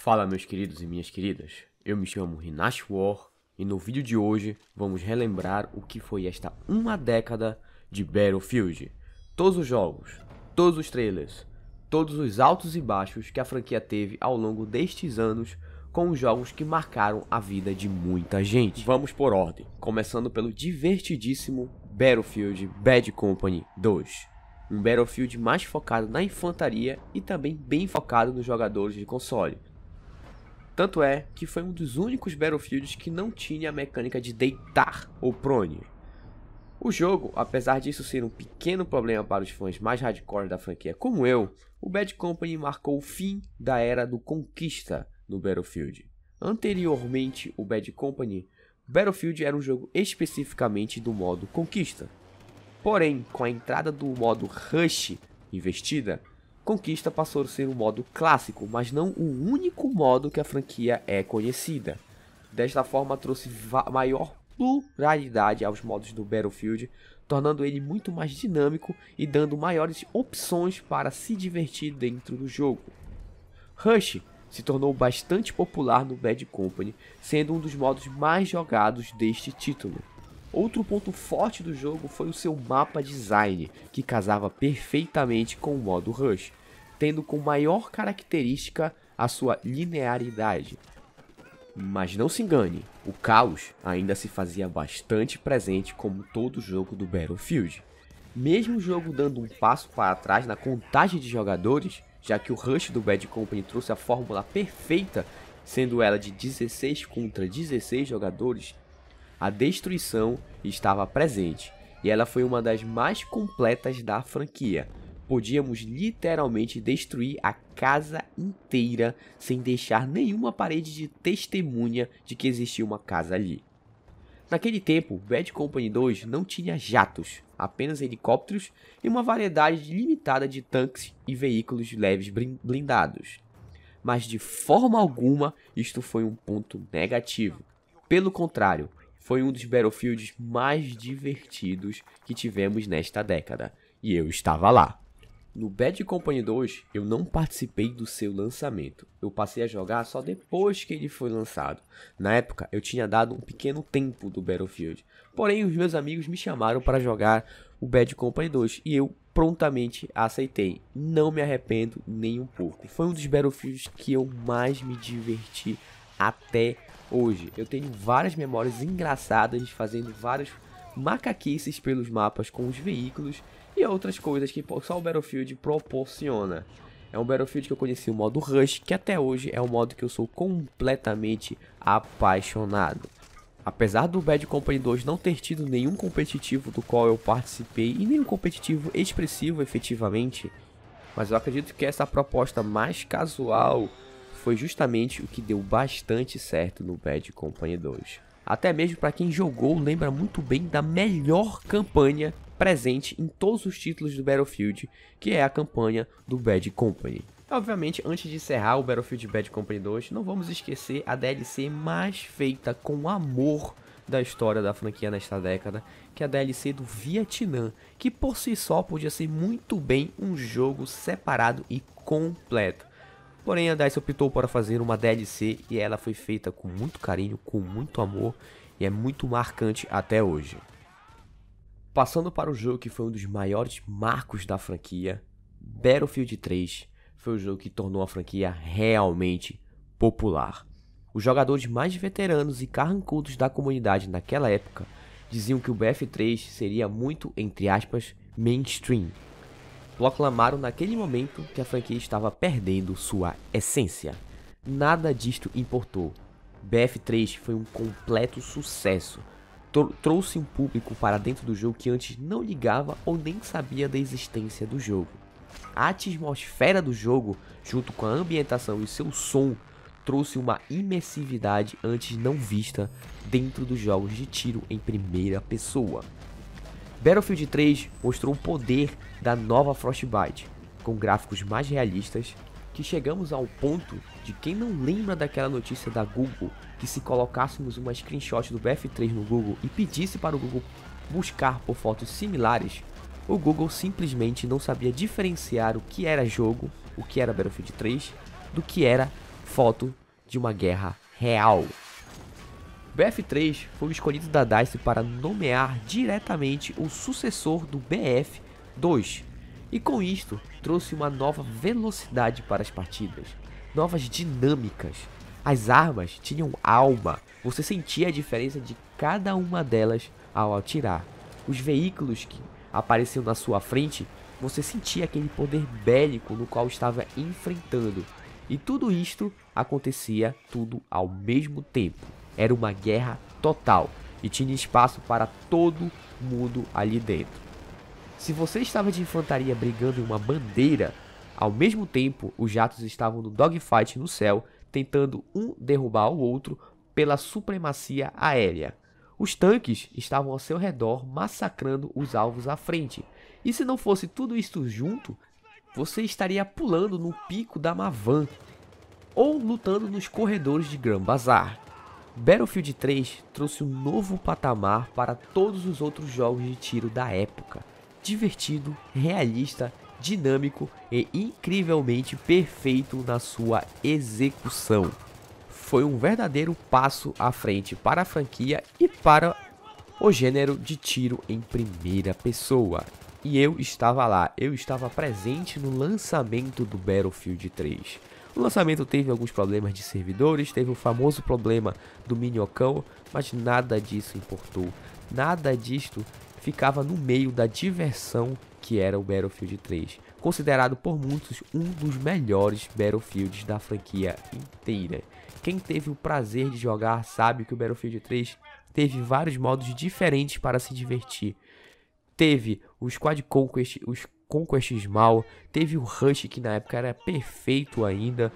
Fala meus queridos e minhas queridas, eu me chamo Rinash War e no vídeo de hoje vamos relembrar o que foi esta uma década de Battlefield. Todos os jogos, todos os trailers, todos os altos e baixos que a franquia teve ao longo destes anos com os jogos que marcaram a vida de muita gente. Vamos por ordem, começando pelo divertidíssimo Battlefield Bad Company 2. Um Battlefield mais focado na infantaria e também bem focado nos jogadores de console, tanto é que foi um dos únicos Battlefields que não tinha a mecânica de deitar ou prone. O jogo, apesar disso ser um pequeno problema para os fãs mais hardcore da franquia como eu, o Bad Company marcou o fim da era do conquista no Battlefield. Anteriormente, o Bad Company, Battlefield era um jogo especificamente do modo conquista. Porém, com a entrada do modo Rush investida, Conquista passou a ser um modo clássico, mas não o único modo que a franquia é conhecida. Desta forma, trouxe maior pluralidade aos modos do Battlefield, tornando ele muito mais dinâmico e dando maiores opções para se divertir dentro do jogo. Rush se tornou bastante popular no Bad Company, sendo um dos modos mais jogados deste título. Outro ponto forte do jogo foi o seu mapa design, que casava perfeitamente com o modo Rush, tendo como maior característica a sua linearidade. Mas não se engane, o caos ainda se fazia bastante presente como todo jogo do Battlefield. Mesmo o jogo dando um passo para trás na contagem de jogadores, já que o rush do Bad Company trouxe a fórmula perfeita, sendo ela de 16 contra 16 jogadores a destruição estava presente e ela foi uma das mais completas da franquia. Podíamos literalmente destruir a casa inteira sem deixar nenhuma parede de testemunha de que existia uma casa ali. Naquele tempo, Bad Company 2 não tinha jatos, apenas helicópteros e uma variedade limitada de tanques e veículos leves blindados. Mas de forma alguma, isto foi um ponto negativo. Pelo contrário, foi um dos Battlefields mais divertidos que tivemos nesta década, e eu estava lá. No Bad Company 2, eu não participei do seu lançamento. Eu passei a jogar só depois que ele foi lançado. Na época, eu tinha dado um pequeno tempo do Battlefield. Porém, os meus amigos me chamaram para jogar o Bad Company 2 e eu prontamente aceitei. Não me arrependo nem um pouco. Foi um dos Battlefields que eu mais me diverti até hoje. Eu tenho várias memórias engraçadas fazendo vários macaquices pelos mapas com os veículos e outras coisas que só o Battlefield proporciona. É um Battlefield que eu conheci o modo Rush, que até hoje é um modo que eu sou completamente apaixonado. Apesar do Bad Company 2 não ter tido nenhum competitivo do qual eu participei e nenhum competitivo expressivo efetivamente, mas eu acredito que essa é proposta mais casual foi justamente o que deu bastante certo no Bad Company 2. Até mesmo para quem jogou lembra muito bem da melhor campanha presente em todos os títulos do Battlefield, que é a campanha do Bad Company. Obviamente, antes de encerrar o Battlefield Bad Company 2, não vamos esquecer a DLC mais feita com amor da história da franquia nesta década, que é a DLC do Vietnã, que por si só podia ser muito bem um jogo separado e completo. Porém, a DICE optou para fazer uma DLC e ela foi feita com muito carinho, com muito amor e é muito marcante até hoje. Passando para o jogo que foi um dos maiores marcos da franquia, Battlefield 3 foi o jogo que tornou a franquia realmente popular. Os jogadores mais veteranos e carrancudos da comunidade naquela época diziam que o BF3 seria muito, entre aspas, mainstream, proclamaram naquele momento que a franquia estava perdendo sua essência. Nada disto importou. BF3 foi um completo sucesso. trouxe um público para dentro do jogo que antes não ligava ou nem sabia da existência do jogo. A atmosfera do jogo, junto com a ambientação e seu som, trouxe uma imersividade antes não vista dentro dos jogos de tiro em primeira pessoa. Battlefield 3 mostrou o poder da nova Frostbite, com gráficos mais realistas, que chegamos ao ponto de quem não lembra daquela notícia da Google que se colocássemos uma screenshot do BF3 no Google e pedisse para o Google buscar por fotos similares, o Google simplesmente não sabia diferenciar o que era jogo, o que era Battlefield 3, do que era foto de uma guerra real. BF3 foi o escolhido da DICE para nomear diretamente o sucessor do BF2, e com isto trouxe uma nova velocidade para as partidas, novas dinâmicas. As armas tinham alma, você sentia a diferença de cada uma delas ao atirar. Os veículos que apareciam na sua frente, você sentia aquele poder bélico no qual estava enfrentando. E tudo isto acontecia tudo ao mesmo tempo. Era uma guerra total e tinha espaço para todo mundo ali dentro. Se você estava de infantaria brigando em uma bandeira, ao mesmo tempo os jatos estavam no dogfight no céu, tentando um derrubar o outro pela supremacia aérea. Os tanques estavam ao seu redor massacrando os alvos à frente. E se não fosse tudo isto junto, você estaria pulando no pico da Mavan ou lutando nos corredores de Grand Bazar. Battlefield 3 trouxe um novo patamar para todos os outros jogos de tiro da época. Divertido, realista, dinâmico e incrivelmente perfeito na sua execução. Foi um verdadeiro passo à frente para a franquia e para o gênero de tiro em primeira pessoa. E eu estava lá, eu estava presente no lançamento do Battlefield 3. O lançamento teve alguns problemas de servidores, teve o famoso problema do minhocão, mas nada disso importou. Nada disto ficava no meio da diversão que era o Battlefield 3, considerado por muitos um dos melhores Battlefields da franquia inteira. Quem teve o prazer de jogar sabe que o Battlefield 3 teve vários modos diferentes para se divertir. Teve os Quad Conquest, os Conquest Small, teve o Rush que na época era perfeito ainda,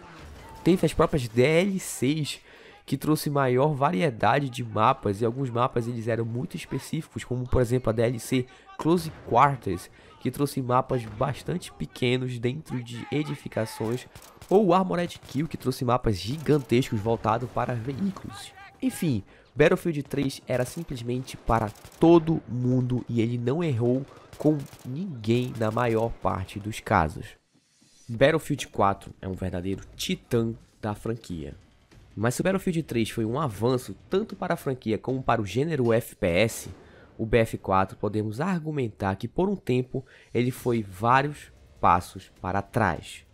teve as próprias DLCs que trouxe maior variedade de mapas e alguns mapas eles eram muito específicos, como por exemplo a DLC Close Quarters, que trouxe mapas bastante pequenos dentro de edificações, ou Armored Kill, que trouxe mapas gigantescos voltados para veículos. Enfim, Battlefield 3 era simplesmente para todo mundo e ele não errou com ninguém na maior parte dos casos. Battlefield 4 é um verdadeiro titã da franquia. Mas se o Battlefield 3 foi um avanço tanto para a franquia como para o gênero FPS, o BF4 podemos argumentar que por um tempo ele foi vários passos para trás.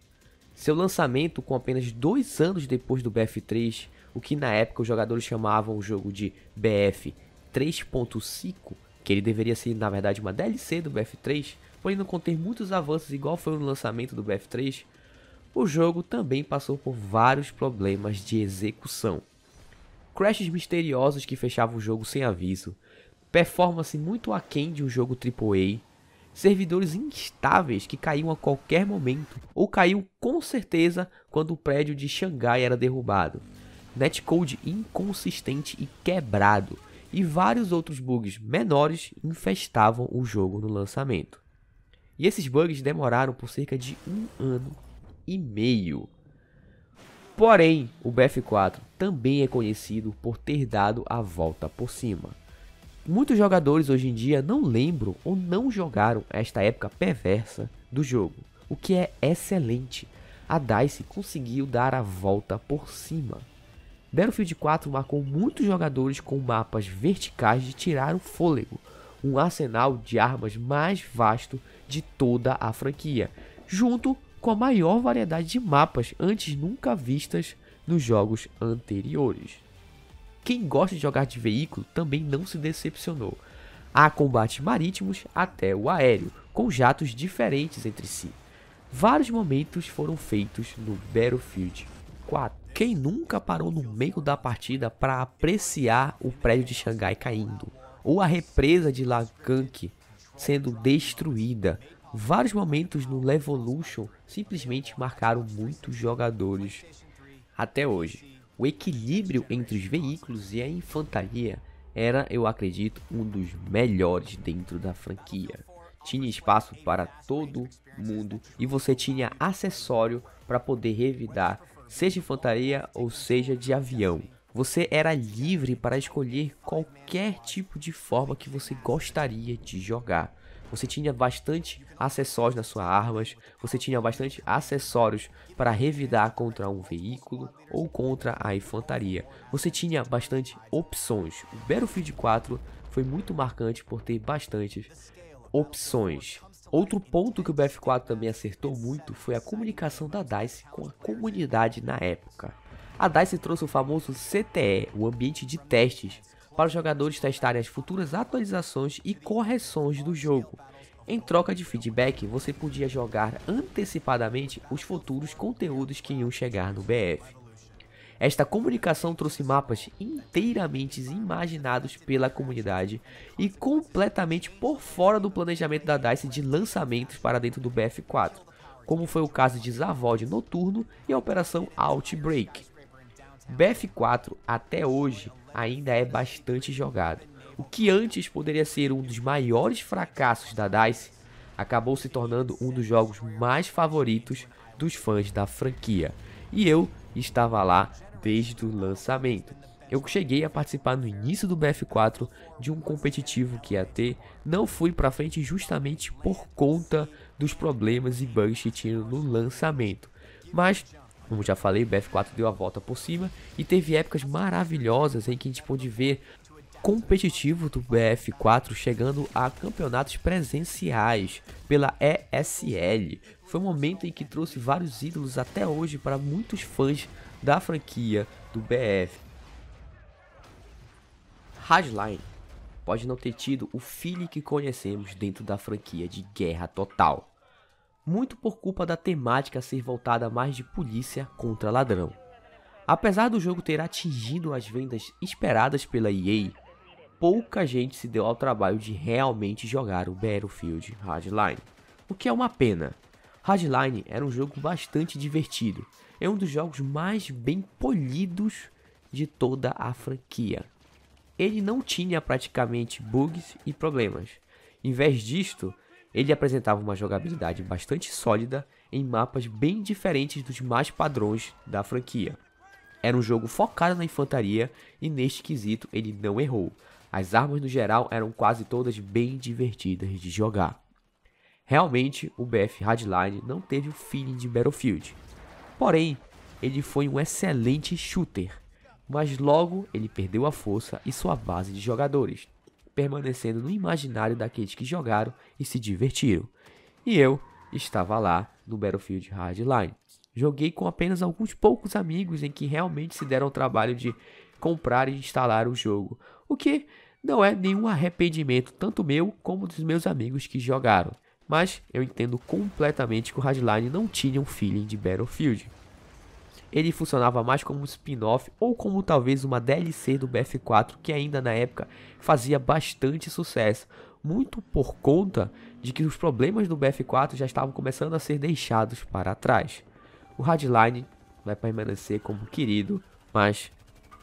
Seu lançamento com apenas dois anos depois do BF3, o que na época os jogadores chamavam o jogo de BF 3.5, que ele deveria ser na verdade uma DLC do BF3, porém não conter muitos avanços igual foi no lançamento do BF3, o jogo também passou por vários problemas de execução. Crashes misteriosos que fechavam o jogo sem aviso, performance muito aquém de um jogo AAA, servidores instáveis que caíam a qualquer momento, ou caiu com certeza quando o prédio de Xangai era derrubado, netcode inconsistente e quebrado, e vários outros bugs menores infestavam o jogo no lançamento. E esses bugs demoraram por cerca de um ano e meio. Porém, o BF4 também é conhecido por ter dado a volta por cima. Muitos jogadores hoje em dia não lembram ou não jogaram esta época perversa do jogo, o que é excelente. A DICE conseguiu dar a volta por cima. Battlefield 4 marcou muitos jogadores com mapas verticais de tirar o fôlego, um arsenal de armas mais vasto de toda a franquia, junto com a maior variedade de mapas antes nunca vistas nos jogos anteriores. Quem gosta de jogar de veículo também não se decepcionou. Há combates marítimos até o aéreo, com jatos diferentes entre si. Vários momentos foram feitos no Battlefield 4. Quem nunca parou no meio da partida para apreciar o prédio de Xangai caindo? Ou a represa de Lagank sendo destruída? Vários momentos no Levolution simplesmente marcaram muitos jogadores até hoje. O equilíbrio entre os veículos e a infantaria era, eu acredito, um dos melhores dentro da franquia. Tinha espaço para todo mundo e você tinha acessório para poder revidar, seja infantaria ou seja de avião. Você era livre para escolher qualquer tipo de forma que você gostaria de jogar. Você tinha bastante acessórios nas suas armas, você tinha bastante acessórios para revidar contra um veículo ou contra a infantaria. Você tinha bastante opções. O Battlefield 4 foi muito marcante por ter bastantes opções. Outro ponto que o BF4 também acertou muito foi a comunicação da DICE com a comunidade na época. A DICE trouxe o famoso CTE, o ambiente de testes, para os jogadores testarem as futuras atualizações e correções do jogo. Em troca de feedback, você podia jogar antecipadamente os futuros conteúdos que iam chegar no BF. Esta comunicação trouxe mapas inteiramente imaginados pela comunidade e completamente por fora do planejamento da DICE de lançamentos para dentro do BF4, como foi o caso de Zavod Noturno e a Operação Outbreak. BF4 até hoje ainda é bastante jogado. O que antes poderia ser um dos maiores fracassos da DICE, acabou se tornando um dos jogos mais favoritos dos fãs da franquia. E eu estava lá desde o lançamento. Eu cheguei a participar no início do BF4 de um competitivo que ia ter, não fui para frente justamente por conta dos problemas e bugs que tinham no lançamento. Mas como já falei, o BF4 deu a volta por cima e teve épocas maravilhosas em que a gente pôde ver competitivo do BF4 chegando a campeonatos presenciais pela ESL. Foi um momento em que trouxe vários ídolos até hoje para muitos fãs da franquia do BF. Hasline pode não ter tido o feeling que conhecemos dentro da franquia de Guerra Total, muito por culpa da temática ser voltada mais de polícia contra ladrão. Apesar do jogo ter atingido as vendas esperadas pela EA, pouca gente se deu ao trabalho de realmente jogar o Battlefield Hardline, o que é uma pena. Hardline era um jogo bastante divertido, é um dos jogos mais bem polidos de toda a franquia. Ele não tinha praticamente bugs e problemas. Em vez disto, ele apresentava uma jogabilidade bastante sólida em mapas bem diferentes dos mais padrões da franquia. Era um jogo focado na infantaria e neste quesito ele não errou. As armas no geral eram quase todas bem divertidas de jogar. Realmente, o BF Hardline não teve o feeling de Battlefield. Porém, ele foi um excelente shooter, mas logo ele perdeu a força e sua base de jogadores, permanecendo no imaginário daqueles que jogaram e se divertiram. E eu estava lá no Battlefield Hardline. Joguei com apenas alguns poucos amigos em que realmente se deram o trabalho de comprar e instalar o jogo, o que não é nenhum arrependimento tanto meu como dos meus amigos que jogaram. Mas eu entendo completamente que o Hardline não tinha um feeling de Battlefield ele funcionava mais como um spin-off ou como talvez uma DLC do BF4 que ainda na época fazia bastante sucesso, muito por conta de que os problemas do BF4 já estavam começando a ser deixados para trás. O Hardline vai permanecer como querido, mas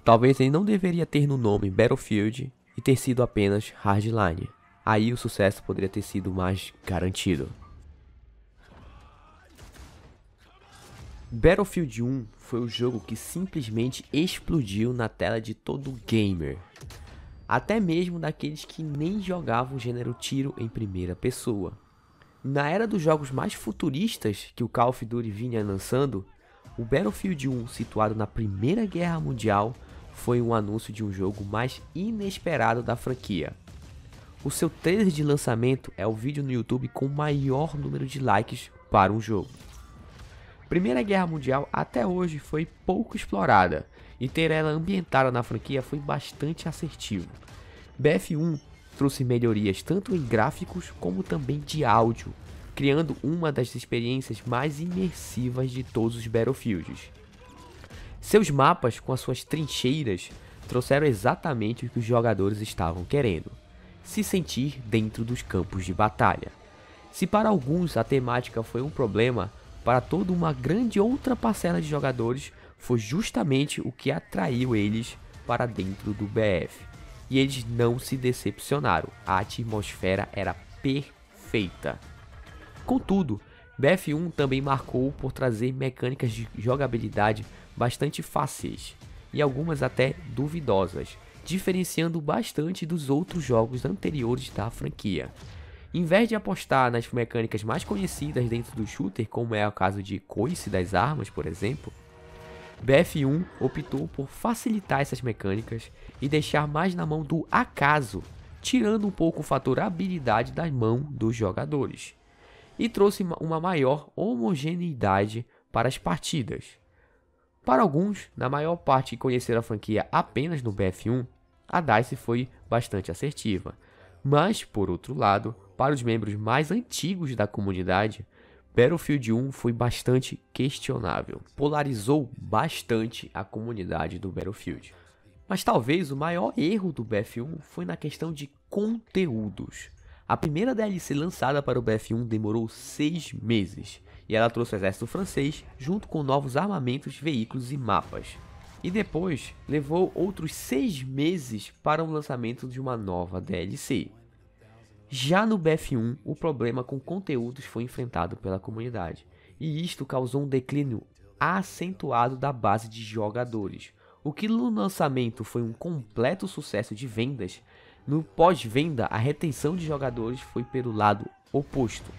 talvez ele não deveria ter no nome Battlefield e ter sido apenas Hardline. Aí o sucesso poderia ter sido mais garantido. Battlefield 1 foi o jogo que simplesmente explodiu na tela de todo gamer. Até mesmo daqueles que nem jogavam o gênero tiro em primeira pessoa. Na era dos jogos mais futuristas que o Call of Duty vinha lançando, o Battlefield 1, situado na Primeira Guerra Mundial, foi um anúncio de um jogo mais inesperado da franquia. O seu trailer de lançamento é o vídeo no YouTube com o maior número de likes para um jogo. Primeira Guerra Mundial até hoje foi pouco explorada, e ter ela ambientada na franquia foi bastante assertivo. BF1 trouxe melhorias tanto em gráficos como também de áudio, criando uma das experiências mais imersivas de todos os Battlefields. Seus mapas com as suas trincheiras trouxeram exatamente o que os jogadores estavam querendo: se sentir dentro dos campos de batalha. Se para alguns a temática foi um problema, para toda uma grande outra parcela de jogadores foi justamente o que atraiu eles para dentro do BF. E eles não se decepcionaram, a atmosfera era perfeita. Contudo, BF1 também marcou por trazer mecânicas de jogabilidade bastante fáceis e algumas até duvidosas, diferenciando bastante dos outros jogos anteriores da franquia. Em vez de apostar nas mecânicas mais conhecidas dentro do shooter, como é o caso de coice das armas, por exemplo, BF1 optou por facilitar essas mecânicas e deixar mais na mão do acaso, tirando um pouco o fator habilidade das mãos dos jogadores, e trouxe uma maior homogeneidade para as partidas. Para alguns, na maior parte que conheceram a franquia apenas no BF1, a DICE foi bastante assertiva, mas, por outro lado, para os membros mais antigos da comunidade, Battlefield 1 foi bastante questionável. Polarizou bastante a comunidade do Battlefield. Mas talvez o maior erro do BF1 foi na questão de conteúdos. A primeira DLC lançada para o BF1 demorou 6 meses, e ela trouxe o exército francês junto com novos armamentos, veículos e mapas. E depois levou outros 6 meses para o lançamento de uma nova DLC, já no BF1, o problema com conteúdos foi enfrentado pela comunidade, e isto causou um declínio acentuado da base de jogadores. O que no lançamento foi um completo sucesso de vendas, no pós-venda a retenção de jogadores foi pelo lado oposto.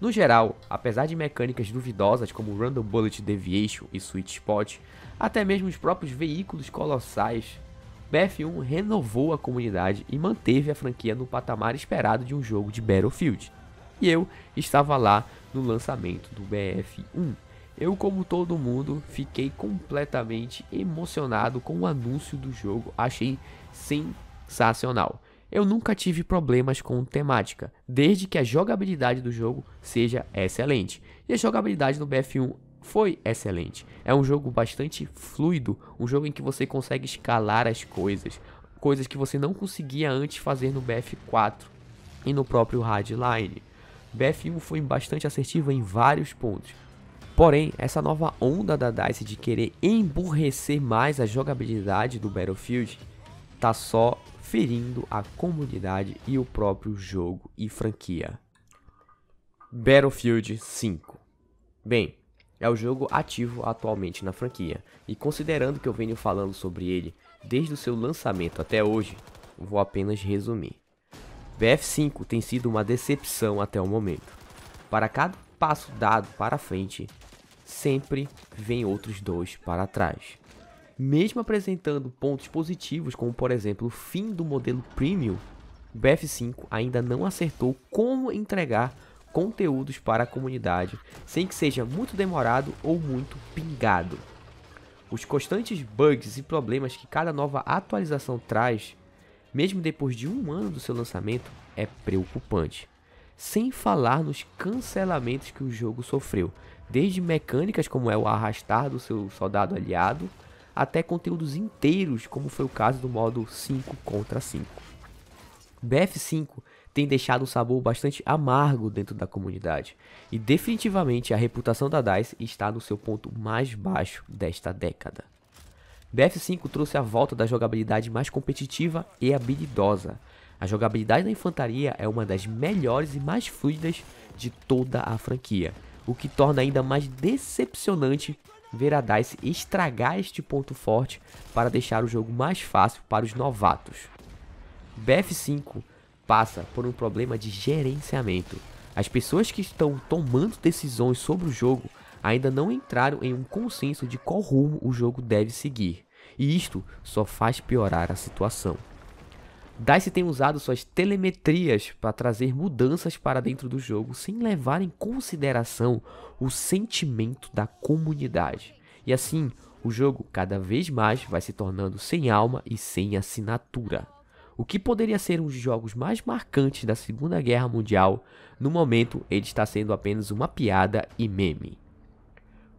No geral, apesar de mecânicas duvidosas como Random Bullet Deviation e Sweet Spot, até mesmo os próprios veículos colossais BF1 renovou a comunidade e manteve a franquia no patamar esperado de um jogo de Battlefield. E eu estava lá no lançamento do BF1. Eu, como todo mundo, fiquei completamente emocionado com o anúncio do jogo, achei sensacional. Eu nunca tive problemas com temática, desde que a jogabilidade do jogo seja excelente. E a jogabilidade do BF1 foi excelente. É um jogo bastante fluido, um jogo em que você consegue escalar as coisas, coisas que você não conseguia antes fazer no BF4 e no próprio Hardline. BF1 foi bastante assertivo em vários pontos. Porém, essa nova onda da DICE de querer emburrecer mais a jogabilidade do Battlefield tá só ferindo a comunidade e o próprio jogo e franquia. Battlefield 5. Bem, é o jogo ativo atualmente na franquia, e considerando que eu venho falando sobre ele desde o seu lançamento até hoje, vou apenas resumir. BF5 tem sido uma decepção até o momento. Para cada passo dado para frente, sempre vem outros dois para trás. Mesmo apresentando pontos positivos, como por exemplo o fim do modelo Premium, BF5 ainda não acertou como entregar conteúdos para a comunidade, sem que seja muito demorado ou muito pingado. Os constantes bugs e problemas que cada nova atualização traz, mesmo depois de um ano do seu lançamento, é preocupante. Sem falar nos cancelamentos que o jogo sofreu, desde mecânicas como é o arrastar do seu soldado aliado, até conteúdos inteiros, como foi o caso do modo 5 contra 5. BF5 tem deixado um sabor bastante amargo dentro da comunidade. E definitivamente a reputação da DICE está no seu ponto mais baixo desta década. BF5 trouxe a volta da jogabilidade mais competitiva e habilidosa. A jogabilidade da infantaria é uma das melhores e mais fluidas de toda a franquia, o que torna ainda mais decepcionante ver a DICE estragar este ponto forte para deixar o jogo mais fácil para os novatos. BF5 passa por um problema de gerenciamento. As pessoas que estão tomando decisões sobre o jogo ainda não entraram em um consenso de qual rumo o jogo deve seguir, e isto só faz piorar a situação. DICE tem usado suas telemetrias para trazer mudanças para dentro do jogo sem levar em consideração o sentimento da comunidade. E assim, o jogo cada vez mais vai se tornando sem alma e sem assinatura o que poderia ser um dos jogos mais marcantes da Segunda Guerra Mundial, no momento ele está sendo apenas uma piada e meme.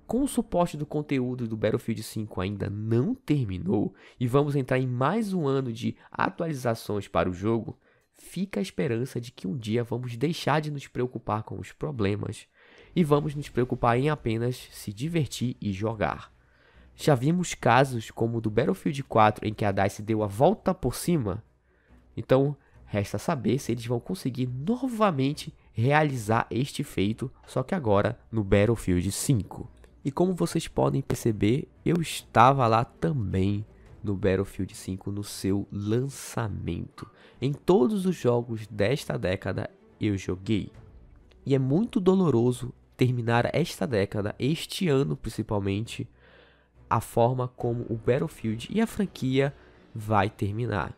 Com o suporte do conteúdo do Battlefield 5 ainda não terminou e vamos entrar em mais um ano de atualizações para o jogo, fica a esperança de que um dia vamos deixar de nos preocupar com os problemas e vamos nos preocupar em apenas se divertir e jogar. Já vimos casos como o do Battlefield 4 em que a DICE deu a volta por cima então, resta saber se eles vão conseguir novamente realizar este feito, só que agora no Battlefield 5. E como vocês podem perceber, eu estava lá também no Battlefield 5 no seu lançamento. Em todos os jogos desta década eu joguei. E é muito doloroso terminar esta década, este ano principalmente, a forma como o Battlefield e a franquia vai terminar.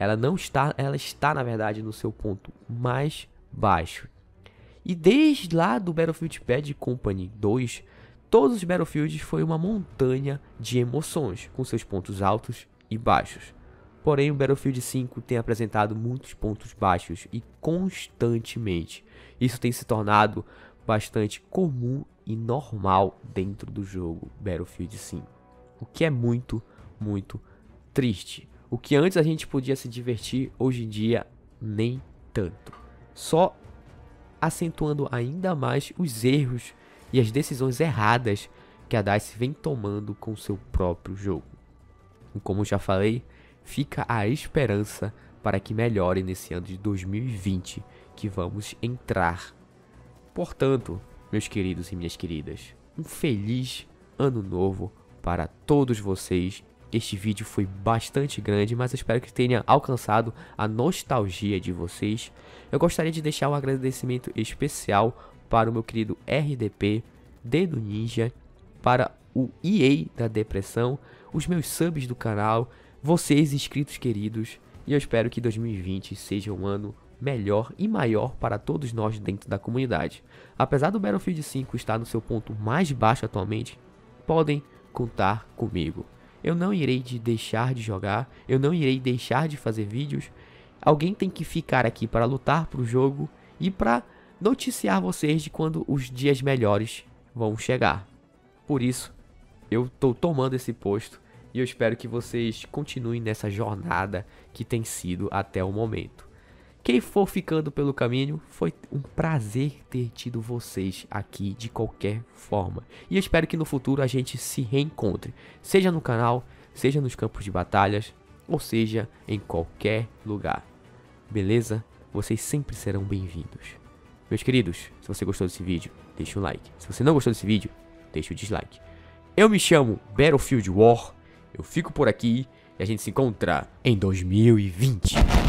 Ela não está, ela está na verdade no seu ponto mais baixo. E desde lá do Battlefield Bad Company 2, todos os Battlefields foi uma montanha de emoções, com seus pontos altos e baixos. Porém, o Battlefield 5 tem apresentado muitos pontos baixos e constantemente. Isso tem se tornado bastante comum e normal dentro do jogo Battlefield 5, o que é muito, muito triste. O que antes a gente podia se divertir, hoje em dia nem tanto. Só acentuando ainda mais os erros e as decisões erradas que a DICE vem tomando com seu próprio jogo. E como já falei, fica a esperança para que melhore nesse ano de 2020 que vamos entrar. Portanto, meus queridos e minhas queridas, um feliz ano novo para todos vocês este vídeo foi bastante grande, mas eu espero que tenha alcançado a nostalgia de vocês. Eu gostaria de deixar um agradecimento especial para o meu querido RDP, Dedo Ninja, para o EA da Depressão, os meus subs do canal, vocês inscritos queridos, e eu espero que 2020 seja um ano melhor e maior para todos nós dentro da comunidade. Apesar do Battlefield 5 estar no seu ponto mais baixo atualmente, podem contar comigo. Eu não irei de deixar de jogar, eu não irei deixar de fazer vídeos. Alguém tem que ficar aqui para lutar para o jogo e para noticiar vocês de quando os dias melhores vão chegar. Por isso, eu estou tomando esse posto e eu espero que vocês continuem nessa jornada que tem sido até o momento. Quem for ficando pelo caminho, foi um prazer ter tido vocês aqui de qualquer forma. E eu espero que no futuro a gente se reencontre, seja no canal, seja nos campos de batalhas, ou seja, em qualquer lugar. Beleza? Vocês sempre serão bem-vindos. Meus queridos, se você gostou desse vídeo, deixa um like. Se você não gostou desse vídeo, deixa o dislike. Eu me chamo Battlefield War, eu fico por aqui e a gente se encontra em 2020.